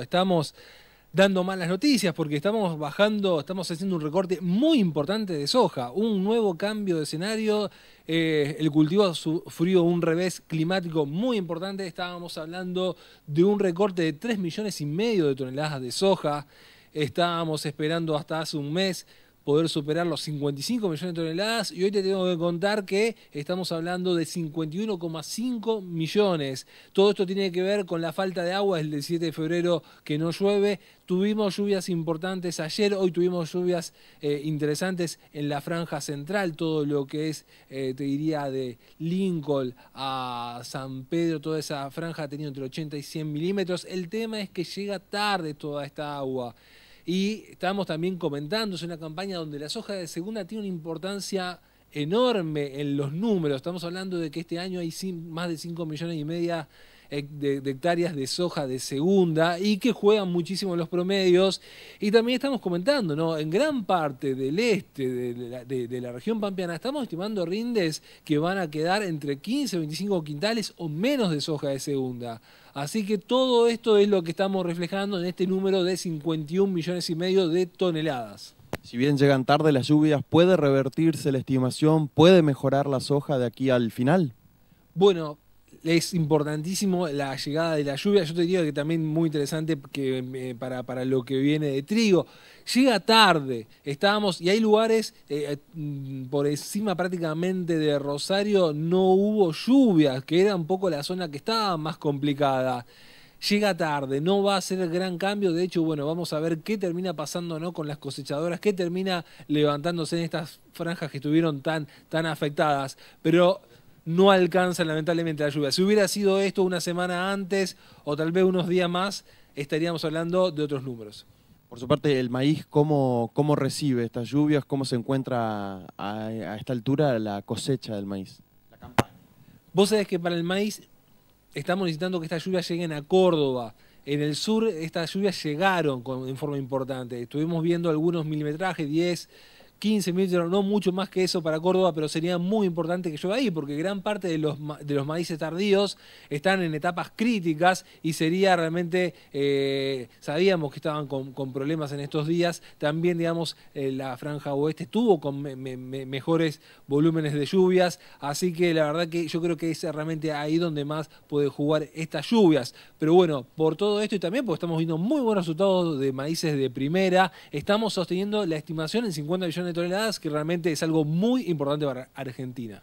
Estamos dando malas noticias porque estamos bajando, estamos haciendo un recorte muy importante de soja, un nuevo cambio de escenario, eh, el cultivo sufrió un revés climático muy importante, estábamos hablando de un recorte de 3 millones y medio de toneladas de soja, estábamos esperando hasta hace un mes poder superar los 55 millones de toneladas y hoy te tengo que contar que estamos hablando de 51,5 millones. Todo esto tiene que ver con la falta de agua, el de 7 de febrero que no llueve. Tuvimos lluvias importantes ayer, hoy tuvimos lluvias eh, interesantes en la franja central, todo lo que es, eh, te diría, de Lincoln a San Pedro, toda esa franja ha tenido entre 80 y 100 milímetros. El tema es que llega tarde toda esta agua. Y estábamos también comentando, es una campaña donde la soja de segunda tiene una importancia enorme en los números. Estamos hablando de que este año hay más de 5 millones y media de, hectáreas de soja de segunda y que juegan muchísimo los promedios. Y también estamos comentando, ¿no? En gran parte del este de la, región pampeana estamos estimando rindes que van a quedar entre 15 y 25 quintales o menos de soja de segunda. Así que todo esto es lo que estamos reflejando en este número de 51 millones y medio de toneladas. Si bien llegan tarde las lluvias, ¿puede revertirse la estimación? ¿Puede mejorar la soja de aquí al final? Bueno, es importantísimo la llegada de la lluvia. Yo te digo que también muy interesante eh, para, lo que viene de trigo. Llega tarde, estábamos, y hay lugares eh, eh, mm, por encima prácticamente de Rosario, no hubo lluvia, que era un poco la zona que estaba más complicada llega tarde, no va a ser gran cambio. De hecho, bueno, vamos a ver qué termina pasando ¿no? con las cosechadoras, qué termina levantándose en estas franjas que estuvieron tan, tan afectadas. Pero no alcanza lamentablemente la lluvia. Si hubiera sido esto una semana antes o tal vez unos días más, estaríamos hablando de otros números. Por su parte, el maíz, ¿cómo, cómo recibe estas lluvias? ¿Cómo se encuentra a, esta altura la cosecha del maíz? La campaña. Vos sabés que para el maíz estamos necesitando que estas lluvias lleguen a Córdoba. En el sur estas lluvias llegaron en forma importante. Estuvimos viendo algunos milimetrajes, 10, 15 mil, no mucho más que eso para Córdoba, pero sería muy importante que llueva ahí, porque gran parte de los, de los maíces tardíos están en etapas críticas y sería realmente, eh, sabíamos que estaban con, problemas en estos días, también digamos eh, la franja oeste estuvo con mejores volúmenes de lluvias, así que la verdad que yo creo que es realmente ahí donde más puede jugar estas lluvias. Pero bueno, por todo esto y también porque estamos viendo muy buenos resultados de maíces de primera, estamos sosteniendo la estimación en 50 millones que realmente es algo muy importante para Argentina.